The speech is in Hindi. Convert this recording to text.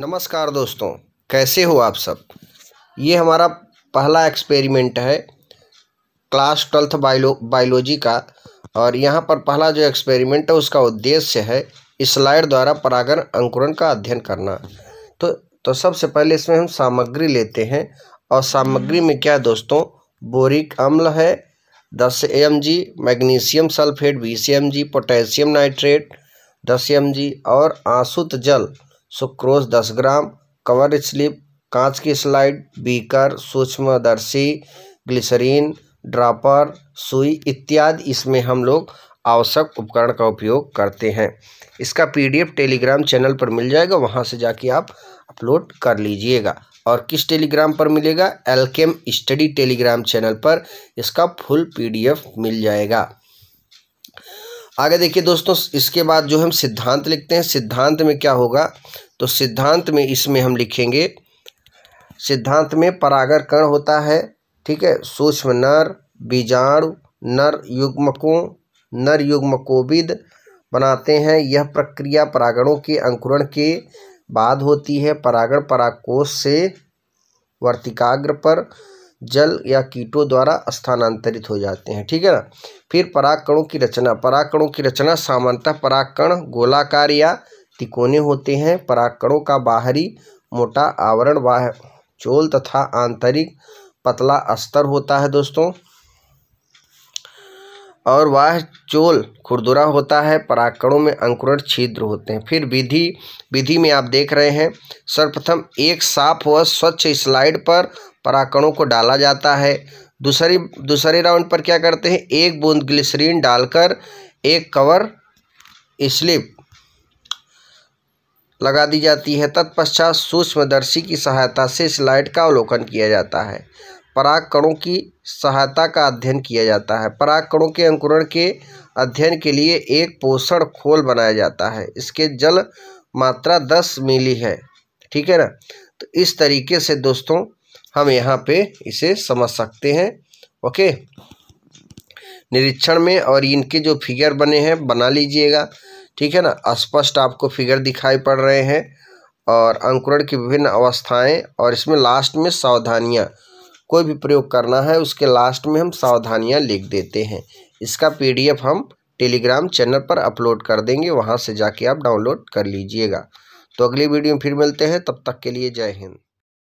नमस्कार दोस्तों कैसे हो आप सब ये हमारा पहला एक्सपेरिमेंट है क्लास ट्वेल्थ बायो बायोलॉजी का और यहाँ पर पहला जो एक्सपेरिमेंट है उसका उद्देश्य है स्लाइड द्वारा परागण अंकुरण का अध्ययन करना तो तो सबसे पहले इसमें हम सामग्री लेते हैं और सामग्री में क्या है दोस्तों बोरिक अम्ल है दस एम जी मैग्नीशियम सल्फेट बीस एम जी पोटेशियम नाइट्रेट दस एम जी और आंसुत जल सुक्रोज दस ग्राम कवर स्लिप कांच की स्लाइड बीकर सूक्ष्मदर्शी ग्लिसरीन ड्रापर सुई इत्यादि इसमें हम लोग आवश्यक उपकरण का उपयोग करते हैं इसका पीडीएफ टेलीग्राम चैनल पर मिल जाएगा वहाँ से जाके आप अपलोड कर लीजिएगा और किस टेलीग्राम पर मिलेगा एलकेम स्टडी टेलीग्राम चैनल पर इसका फुल पीडीएफ मिल जाएगा आगे देखिए दोस्तों इसके बाद जो हम सिद्धांत लिखते हैं सिद्धांत में क्या होगा तो सिद्धांत में इसमें हम लिखेंगे सिद्धांत में परागर कण होता है ठीक है सूक्ष्म नर बीजाणु नर युग्मकों नर युग्मकोविद बनाते हैं यह प्रक्रिया परागणों के अंकुरण के बाद होती है परागण पराकोष से वर्तिकाग्र पर जल या कीटों द्वारा स्थानांतरित हो जाते हैं ठीक है ना फिर पराकणों की रचना पराकणों की रचना सामान्यतः पराकण गोलाकार या तिकोने होते हैं पराकणों का बाहरी मोटा आवरण वाह चोल तथा आंतरिक पतला अस्तर होता है दोस्तों और वह चोल खुरदुरा होता है पराकड़ों में अंकुरण छिद्र होते हैं फिर विधि विधि में आप देख रहे हैं सर्वप्रथम एक साफ व स्वच्छ स्लाइड पर पराकड़ों को डाला जाता है दूसरी दूसरे राउंड पर क्या करते हैं एक बूंद ग्लिसरीन डालकर एक कवर स्लिप लगा दी जाती है तत्पश्चात सूक्ष्मदर्शी की सहायता से स्लाइड का अवलोकन किया जाता है पराकणों की सहायता का अध्ययन किया जाता है पराकणों के अंकुरण के अध्ययन के लिए एक पोषण खोल बनाया जाता है इसके जल मात्रा दस मिली है ठीक है ना तो इस तरीके से दोस्तों हम यहाँ पे इसे समझ सकते हैं ओके निरीक्षण में और इनके जो फिगर बने हैं बना लीजिएगा ठीक है ना स्पष्ट आपको फिगर दिखाई पड़ रहे हैं और अंकुरण की विभिन्न अवस्थाएं और इसमें लास्ट में सावधानियाँ कोई भी प्रयोग करना है उसके लास्ट में हम सावधानियाँ लिख देते हैं इसका पीडीएफ हम टेलीग्राम चैनल पर अपलोड कर देंगे वहाँ से जाके आप डाउनलोड कर लीजिएगा तो अगली वीडियो में फिर मिलते हैं तब तक के लिए जय हिंद